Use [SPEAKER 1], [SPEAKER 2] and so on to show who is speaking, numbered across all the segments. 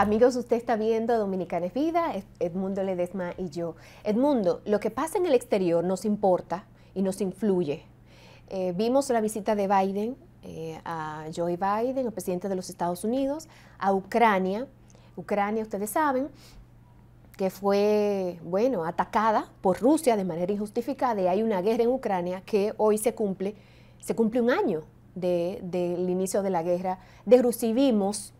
[SPEAKER 1] Amigos, usted está viendo Dominicana es Vida, Edmundo Ledesma y yo. Edmundo, lo que pasa en el exterior nos importa y nos influye. Eh, vimos la visita de Biden eh, a Joe Biden, el presidente de los Estados Unidos, a Ucrania. Ucrania, ustedes saben, que fue, bueno, atacada por Rusia de manera injustificada y hay una guerra en Ucrania que hoy se cumple, se cumple un año del de, inicio de la guerra. De vimos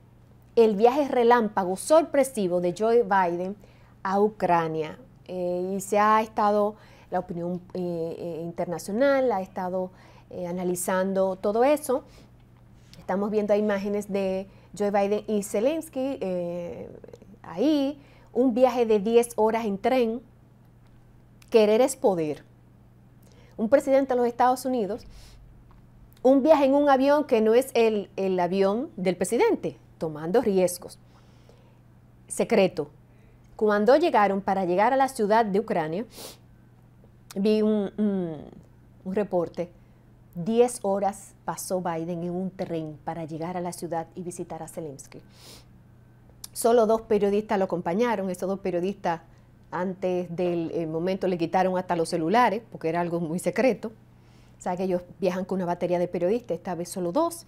[SPEAKER 1] el viaje relámpago sorpresivo de Joe Biden a Ucrania. Eh, y se ha estado, la opinión eh, eh, internacional ha estado analizando todo eso. Estamos viendo imágenes de Joe Biden y Zelensky ahí, un viaje de 10 horas en tren. Querer es poder. Un presidente de los Estados Unidos, un viaje en un avión que no es el, el avión del presidente, tomando riesgos. Secreto. Cuando llegaron para llegar a la ciudad de Ucrania, vi un, reporte 10 horas pasó Biden en un tren para llegar a la ciudad y visitar a Zelensky. Solo dos periodistas lo acompañaron. Esos dos periodistas antes del eh, momento le quitaron hasta los celulares porque era algo muy secreto. O sea que ellos viajan con una batería de periodistas, esta vez solo dos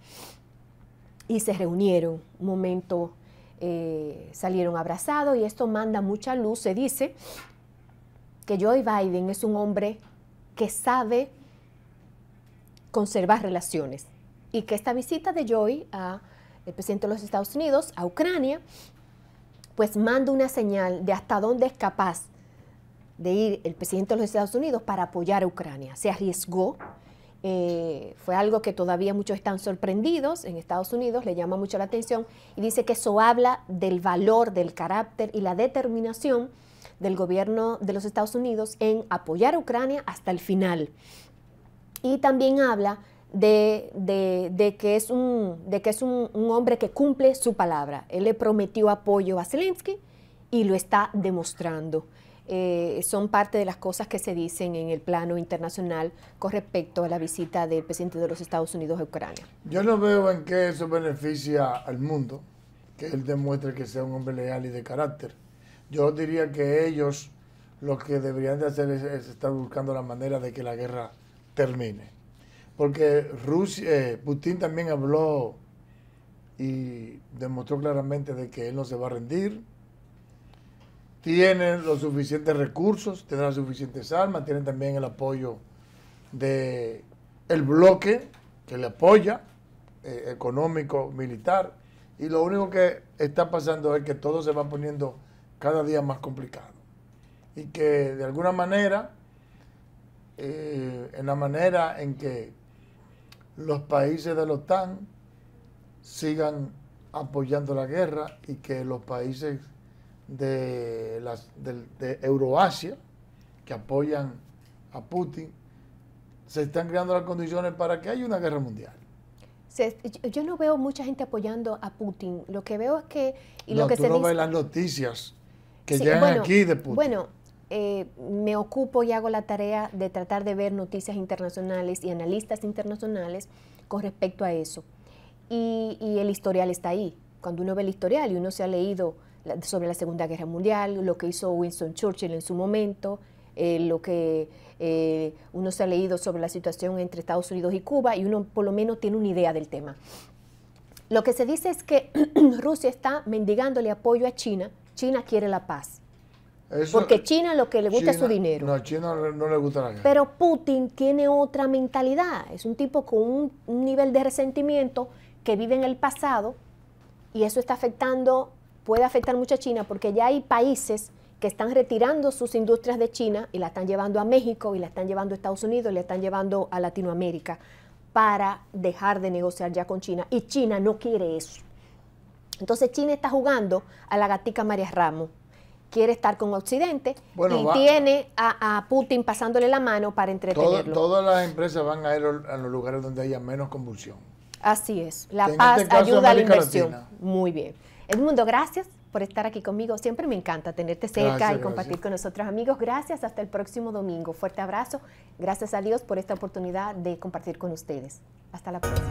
[SPEAKER 1] y se reunieron. Un momento eh, salieron abrazados y esto manda mucha luz. Se dice que Joe Biden es un hombre que sabe conservar relaciones y que esta visita de Joe a el presidente de los Estados Unidos a Ucrania, pues manda una señal de hasta dónde es capaz de ir el presidente de los Estados Unidos para apoyar a Ucrania. Se arriesgó, eh, fue algo que todavía muchos están sorprendidos en Estados Unidos, le llama mucho la atención, y dice que eso habla del valor, del carácter y la determinación del gobierno de los Estados Unidos en apoyar a Ucrania hasta el final. Y también habla de, que es, un, de que es un hombre que cumple su palabra. Él le prometió apoyo a Zelensky y lo está demostrando. Eh, son parte de las cosas que se dicen en el plano internacional con respecto a la visita del presidente de los Estados Unidos a Ucrania.
[SPEAKER 2] Yo no veo en qué eso beneficia al mundo, que él demuestre que sea un hombre leal y de carácter. Yo diría que ellos lo que deberían de hacer es, estar buscando la manera de que la guerra termine. Porque Rusia, eh, Putin también habló y demostró claramente de que él no se va a rendir, tienen los suficientes recursos, tienen las suficientes armas, tienen también el apoyo de bloque que le apoya, eh, económico, militar, y lo único que está pasando es que todo se va poniendo cada día más complicado. Y que de alguna manera, eh, en la manera en que los países de la OTAN sigan apoyando la guerra y que los países de, las, de Euroasia que apoyan a Putin, se están creando las condiciones para que haya una guerra mundial.
[SPEAKER 1] yo no veo mucha gente apoyando a Putin. Lo que veo es que... Y lo que se no
[SPEAKER 2] las noticias que llegan aquí de Putin. Bueno,
[SPEAKER 1] eh, me ocupo y hago la tarea de tratar de ver noticias internacionales y analistas internacionales con respecto a eso. Y, y el historial está ahí. Cuando uno ve el historial y uno se ha leído sobre la Segunda Guerra Mundial, lo que hizo Winston Churchill en su momento, eh, lo que eh, uno se ha leído sobre la situación entre Estados Unidos y Cuba y uno por lo menos tiene una idea del tema. Lo que se dice es que Rusia está mendigándole apoyo a China. China quiere la paz.
[SPEAKER 2] Eso, porque China
[SPEAKER 1] lo que le gusta es su dinero.
[SPEAKER 2] No, China no le gusta la
[SPEAKER 1] Pero Putin tiene otra mentalidad. Es un tipo con un nivel de resentimiento que vive en el pasado y eso está afectando puede afectar mucho a China porque ya hay países que están retirando sus industrias de China y la están llevando a México y la están llevando a Estados Unidos y la están llevando a Latinoamérica para dejar de negociar ya con China. Y China no quiere eso. Entonces China está jugando a la gatica María Ramos. Quiere estar con Occidente y tiene a, Putin pasándole la mano para entretenerlo.
[SPEAKER 2] todas las empresas van a ir a los lugares donde haya menos convulsión.
[SPEAKER 1] Así es, la este paz ayuda a la inversión. Muy bien. Edmundo, gracias por estar aquí conmigo. Siempre me encanta tenerte cerca y compartir con nosotros, amigos. Gracias, hasta el próximo domingo. Fuerte abrazo. Gracias a Dios por esta oportunidad de compartir con ustedes. Hasta la próxima.